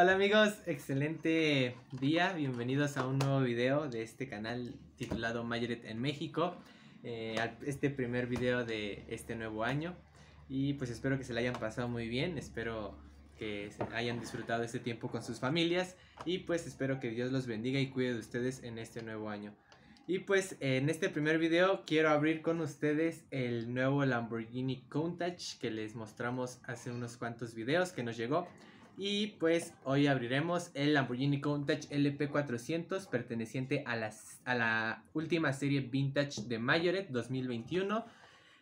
Hola amigos, excelente día, bienvenidos a un nuevo video de este canal titulado Mayret en México, eh, este primer video de este nuevo año y pues espero que se la hayan pasado muy bien, espero que hayan disfrutado este tiempo con sus familias y pues espero que Dios los bendiga y cuide de ustedes en este nuevo año. Y pues en este primer video quiero abrir con ustedes el nuevo Lamborghini Countach que les mostramos hace unos cuantos videos que nos llegó. Y pues hoy abriremos el Lamborghini Countach LP400 perteneciente a, a la última serie vintage de Mayoret 2021.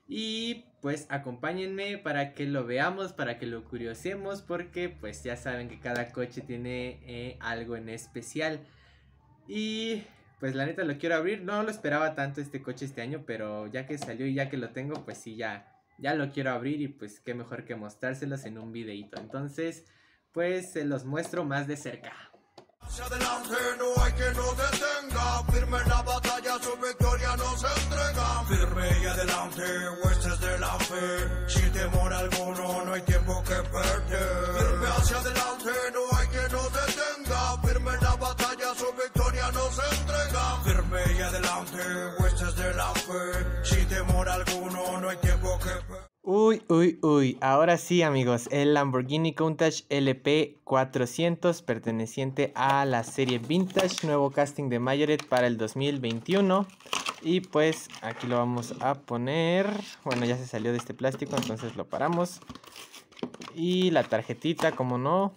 Y pues acompáñenme para que lo veamos, para que lo curiosemos, porque pues ya saben que cada coche tiene eh, algo en especial. Y pues la neta lo quiero abrir, no lo esperaba tanto este coche este año, pero ya que salió y ya que lo tengo, pues sí, ya, ya lo quiero abrir y pues qué mejor que mostrárselos en un videito. Entonces, pues se los muestro más de cerca. hacia adelante, no hay que no detenga. Firme la batalla, su victoria nos entrega. Firme y adelante, huestes de la fe. Sin temor alguno, no hay tiempo que perder. Firme hacia adelante, no hay que no detenga. Firme la batalla, su victoria nos entrega. Firme y adelante, alguno, Uy, uy, uy, ahora sí amigos, el Lamborghini Countach LP 400 perteneciente a la serie Vintage, nuevo casting de Mayoret para el 2021 y pues aquí lo vamos a poner, bueno ya se salió de este plástico entonces lo paramos y la tarjetita como no,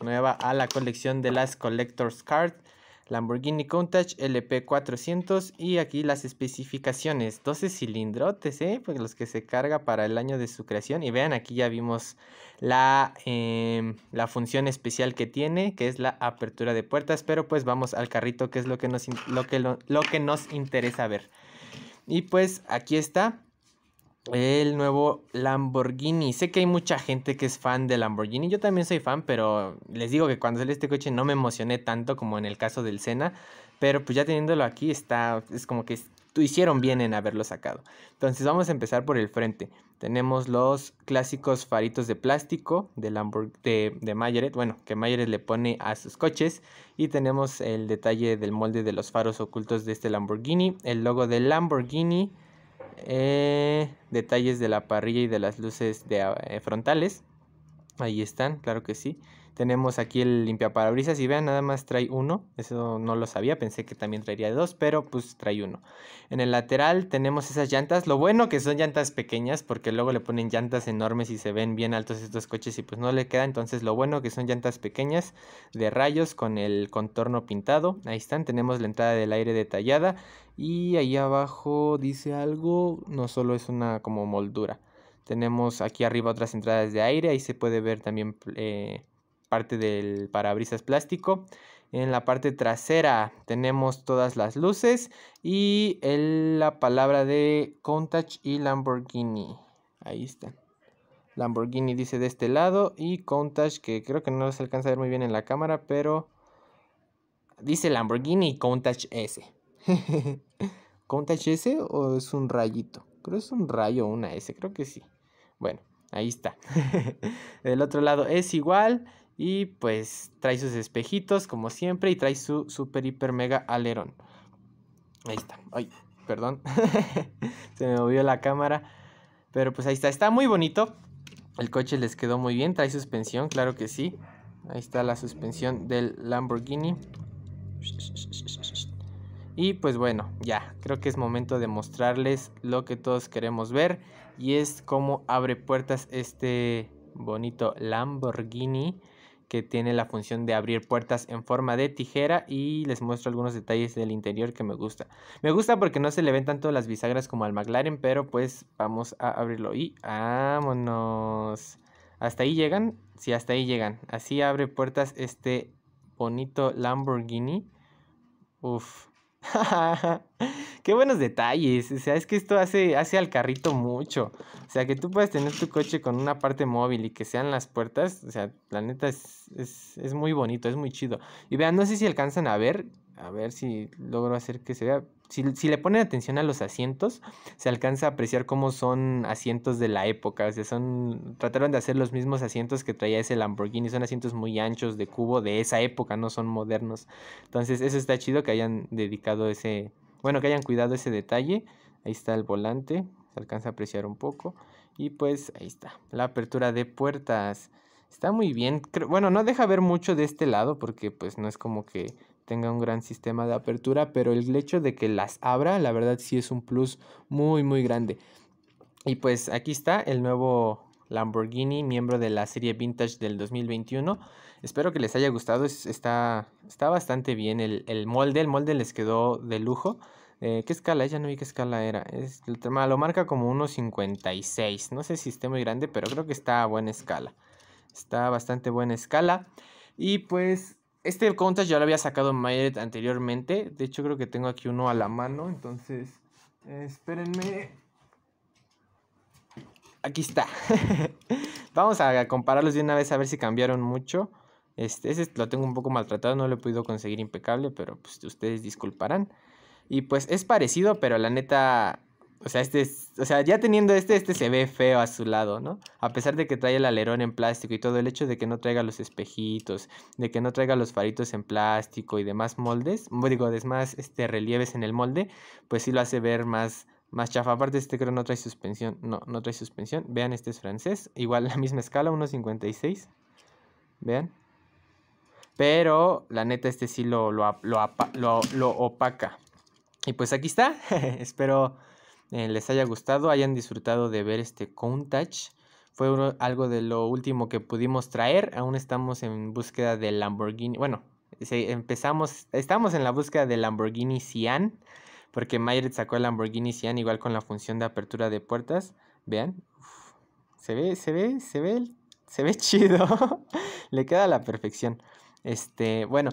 nueva a la colección de las Collector's Cards Lamborghini Countach LP400 y aquí las especificaciones, 12 cilindrotes, ¿eh? Pues los que se carga para el año de su creación y vean aquí ya vimos la, em, la función especial que tiene que es la apertura de puertas pero pues vamos al carrito que es lo que nos, lo que, lo, lo que nos interesa ver y pues aquí está el nuevo Lamborghini. Sé que hay mucha gente que es fan de Lamborghini. Yo también soy fan, pero les digo que cuando salió este coche no me emocioné tanto como en el caso del sena Pero pues ya teniéndolo aquí está, es como que hicieron bien en haberlo sacado. Entonces vamos a empezar por el frente. Tenemos los clásicos faritos de plástico de, Lamborg de, de Mayeret, bueno, que Mayeret le pone a sus coches. Y tenemos el detalle del molde de los faros ocultos de este Lamborghini, el logo de Lamborghini eh, detalles de la parrilla y de las luces de, eh, frontales. Ahí están, claro que sí. Tenemos aquí el limpiaparabrisas y vean, nada más trae uno. Eso no lo sabía, pensé que también traería dos, pero pues trae uno. En el lateral tenemos esas llantas. Lo bueno que son llantas pequeñas porque luego le ponen llantas enormes y se ven bien altos estos coches y pues no le queda. Entonces lo bueno que son llantas pequeñas de rayos con el contorno pintado. Ahí están, tenemos la entrada del aire detallada y ahí abajo dice algo, no solo es una como moldura. Tenemos aquí arriba otras entradas de aire, ahí se puede ver también... Eh, parte del parabrisas plástico. En la parte trasera tenemos todas las luces y la palabra de Countach y Lamborghini. Ahí está. Lamborghini dice de este lado y Countach que creo que no se alcanza a ver muy bien en la cámara, pero dice Lamborghini y Countach S. ¿Countach S o es un rayito? Creo es un rayo una S, creo que sí. Bueno, ahí está. Del otro lado es igual y pues trae sus espejitos, como siempre, y trae su super hiper mega alerón. Ahí está. Ay, perdón. Se me movió la cámara. Pero pues ahí está. Está muy bonito. El coche les quedó muy bien. Trae suspensión, claro que sí. Ahí está la suspensión del Lamborghini. Y pues bueno, ya, creo que es momento de mostrarles lo que todos queremos ver y es cómo abre puertas este bonito Lamborghini que tiene la función de abrir puertas en forma de tijera y les muestro algunos detalles del interior que me gusta. Me gusta porque no se le ven tanto las bisagras como al McLaren, pero pues vamos a abrirlo y vámonos. Hasta ahí llegan, sí, hasta ahí llegan. Así abre puertas este bonito Lamborghini. Uf, Qué buenos detalles. O sea, es que esto hace, hace al carrito mucho. O sea, que tú puedas tener tu coche con una parte móvil y que sean las puertas. O sea, la neta es, es, es muy bonito, es muy chido. Y vean, no sé si alcanzan a ver, a ver si logro hacer que se vea. Si, le ponen atención a los asientos, se alcanza a apreciar cómo son asientos de la época. O sea, son. Trataron de hacer los mismos asientos que traía ese Lamborghini. Son asientos muy anchos de cubo de esa época, no son modernos. Entonces, eso está chido que hayan dedicado ese. Bueno, que hayan cuidado ese detalle. Ahí está el volante. Se alcanza a apreciar un poco. Y pues ahí está. La apertura de puertas. Está muy bien. Bueno, no deja ver mucho de este lado porque pues no es como que tenga un gran sistema de apertura, pero el hecho de que las abra, la verdad sí es un plus muy, muy grande. Y pues aquí está el nuevo Lamborghini, miembro de la serie Vintage del 2021. Espero que les haya gustado, está, está bastante bien el, molde, el molde les quedó de lujo. Eh, ¿Qué escala? Ya no vi qué escala era. Es, lo marca como 1.56. No sé si esté muy grande, pero creo que está a buena escala. Está a bastante buena escala. Y pues este contest ya lo había sacado en anteriormente. De hecho, creo que tengo aquí uno a la mano. Entonces, espérenme. Aquí está. Vamos a compararlos de una vez a ver si cambiaron mucho. Este, este lo tengo un poco maltratado, no lo he podido conseguir impecable, pero pues, ustedes disculparán. Y pues es parecido, pero la neta o sea, este o sea, ya teniendo este, este se ve feo a su lado, ¿no? A pesar de que trae el alerón en plástico y todo el hecho de que no traiga los espejitos, de que no traiga los faritos en plástico y demás moldes, digo, demás este, relieves en el molde, pues sí lo hace ver más, más chafa. Aparte, este creo no trae suspensión, no, no trae suspensión. Vean, este es francés, igual la misma escala, 1.56. Vean. Pero la neta, este sí lo, lo, lo, lo opaca. Y pues aquí está. Espero eh, les haya gustado, hayan disfrutado de ver este Countach. Fue algo de lo último que pudimos traer. Aún estamos en búsqueda del Lamborghini. Bueno, empezamos, estamos en la búsqueda del Lamborghini Cian. Porque Mayer sacó el Lamborghini Cian igual con la función de apertura de puertas. Vean. se ve, se ve, se ve, se ve chido. Le queda a la perfección. Este, bueno,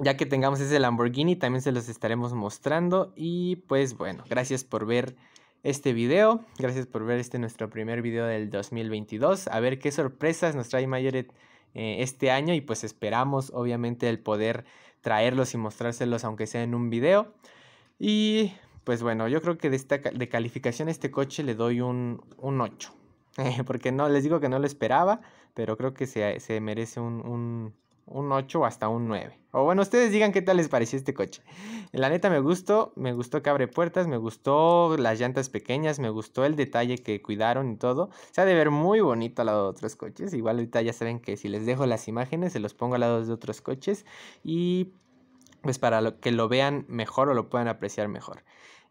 ya que tengamos ese Lamborghini también se los estaremos mostrando y pues bueno, gracias por ver este video, gracias por ver este nuestro primer video del 2022, a ver qué sorpresas nos trae Mayoret eh, este año y pues esperamos obviamente el poder traerlos y mostrárselos aunque sea en un video y pues bueno, yo creo que de, de calificación a este coche le doy un, un 8, porque no, les digo que no lo esperaba, pero creo que se, merece un, un un 8 o hasta un 9. O bueno, ustedes digan qué tal les pareció este coche. La neta me gustó, me gustó que abre puertas, me gustó las llantas pequeñas, me gustó el detalle que cuidaron y todo. Se ha de ver muy bonito al lado de otros coches. Igual ahorita ya saben que si les dejo las imágenes, se los pongo al lado de otros coches. Y pues para que lo vean mejor o lo puedan apreciar mejor.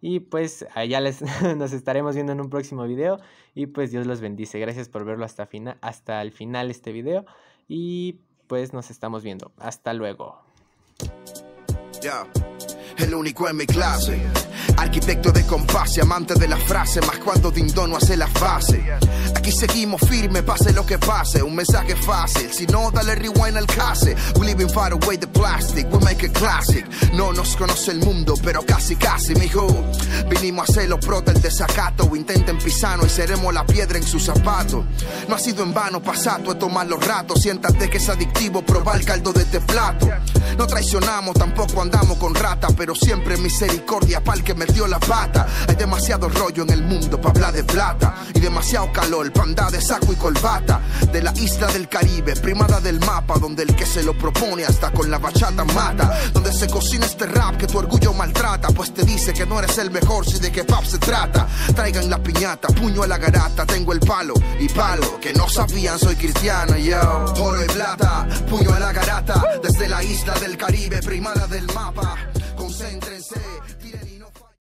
Y pues allá les, nos estaremos viendo en un próximo video. Y pues Dios los bendice. Gracias por verlo hasta, fina, hasta el final este video. Y nos estamos viendo. Hasta luego el único en mi clase. Arquitecto de compás y amante de la frase, más cuando no hace la fase. Aquí seguimos firme, pase lo que pase, un mensaje fácil, si no dale rewind al case. We living far away the plastic, we make a classic. No nos conoce el mundo, pero casi casi, mijo. Vinimos a los pro del desacato, intenten pisano y seremos la piedra en su zapato. No ha sido en vano, pasato a tomar los ratos, siéntate que es adictivo probar caldo de este plato. No traicionamos, tampoco andamos con ratas, pero siempre misericordia pa'l que me dio la pata. Hay demasiado rollo en el mundo pa' hablar de plata y demasiado calor pa' andar de saco y colbata. De la isla del Caribe, primada del mapa, donde el que se lo propone hasta con la bachata mata. Donde se cocina este rap que tu orgullo maltrata, pues te dice que no eres el mejor si de qué pap se trata. Traigan la piñata, puño a la garata, tengo el palo y palo, que no sabían soy cristiano, yo. Oro y plata, puño a la garata, desde la isla del Caribe, primada del mapa concéntrense